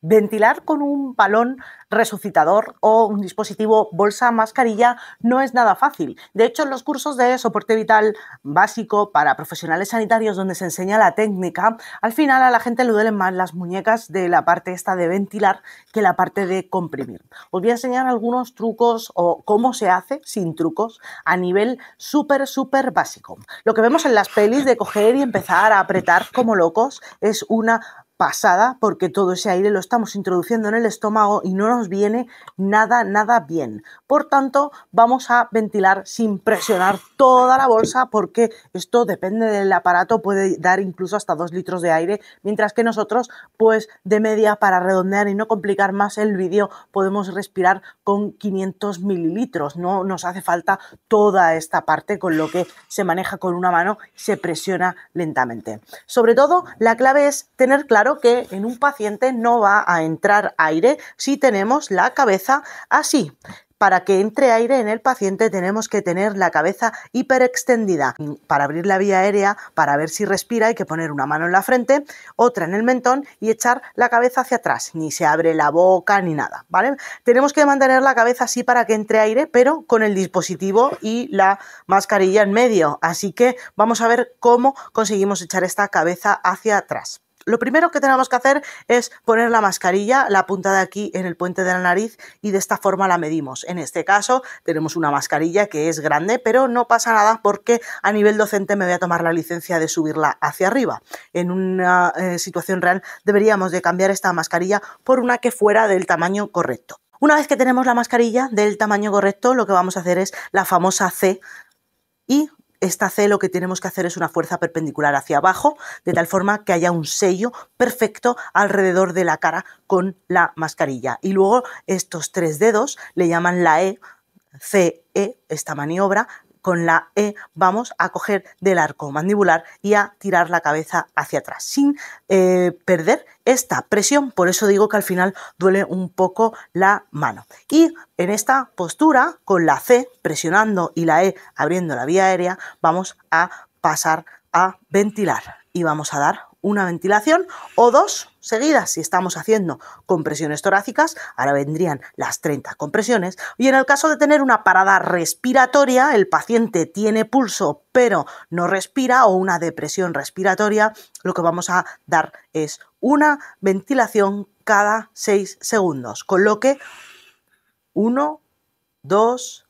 Ventilar con un balón resucitador o un dispositivo bolsa mascarilla no es nada fácil. De hecho, en los cursos de soporte vital básico para profesionales sanitarios donde se enseña la técnica, al final a la gente le duelen más las muñecas de la parte esta de ventilar que la parte de comprimir. Os voy a enseñar algunos trucos o cómo se hace sin trucos a nivel súper, súper básico. Lo que vemos en las pelis de coger y empezar a apretar como locos es una pasada porque todo ese aire lo estamos introduciendo en el estómago y no nos viene nada, nada bien. Por tanto, vamos a ventilar sin presionar toda la bolsa porque esto depende del aparato, puede dar incluso hasta 2 litros de aire, mientras que nosotros, pues de media para redondear y no complicar más el vídeo, podemos respirar con 500 mililitros, no nos hace falta toda esta parte con lo que se maneja con una mano, se presiona lentamente. Sobre todo, la clave es tener claro que en un paciente no va a entrar aire si tenemos la cabeza así. Para que entre aire en el paciente tenemos que tener la cabeza hiperextendida. Para abrir la vía aérea, para ver si respira, hay que poner una mano en la frente, otra en el mentón y echar la cabeza hacia atrás. Ni se abre la boca ni nada, ¿vale? Tenemos que mantener la cabeza así para que entre aire, pero con el dispositivo y la mascarilla en medio. Así que vamos a ver cómo conseguimos echar esta cabeza hacia atrás. Lo primero que tenemos que hacer es poner la mascarilla, la punta de aquí en el puente de la nariz y de esta forma la medimos. En este caso tenemos una mascarilla que es grande, pero no pasa nada porque a nivel docente me voy a tomar la licencia de subirla hacia arriba. En una eh, situación real deberíamos de cambiar esta mascarilla por una que fuera del tamaño correcto. Una vez que tenemos la mascarilla del tamaño correcto, lo que vamos a hacer es la famosa C y esta C lo que tenemos que hacer es una fuerza perpendicular hacia abajo, de tal forma que haya un sello perfecto alrededor de la cara con la mascarilla. Y luego estos tres dedos le llaman la E, CE, esta maniobra, con la E vamos a coger del arco mandibular y a tirar la cabeza hacia atrás, sin eh, perder esta presión, por eso digo que al final duele un poco la mano. Y en esta postura, con la C presionando y la E abriendo la vía aérea, vamos a pasar a ventilar y vamos a dar una ventilación o dos seguidas si estamos haciendo compresiones torácicas, ahora vendrían las 30 compresiones, y en el caso de tener una parada respiratoria, el paciente tiene pulso pero no respira o una depresión respiratoria, lo que vamos a dar es una ventilación cada 6 segundos, con lo que 1, 2,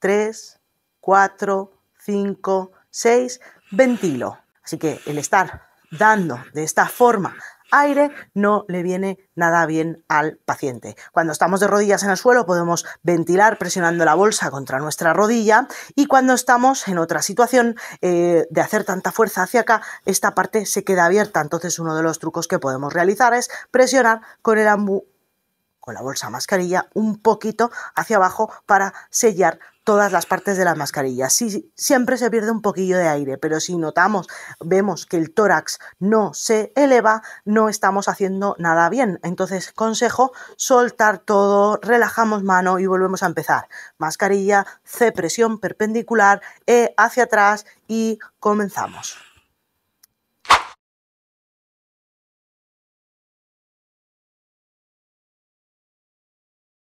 3, 4, 5, 6, ventilo. Así que el estar dando de esta forma aire no le viene nada bien al paciente. Cuando estamos de rodillas en el suelo podemos ventilar presionando la bolsa contra nuestra rodilla y cuando estamos en otra situación eh, de hacer tanta fuerza hacia acá, esta parte se queda abierta. Entonces uno de los trucos que podemos realizar es presionar con el, con la bolsa mascarilla un poquito hacia abajo para sellar todas las partes de las mascarillas. Sí, siempre se pierde un poquillo de aire, pero si notamos, vemos que el tórax no se eleva, no estamos haciendo nada bien. Entonces, consejo, soltar todo, relajamos mano y volvemos a empezar. Mascarilla, C presión perpendicular, E hacia atrás y comenzamos.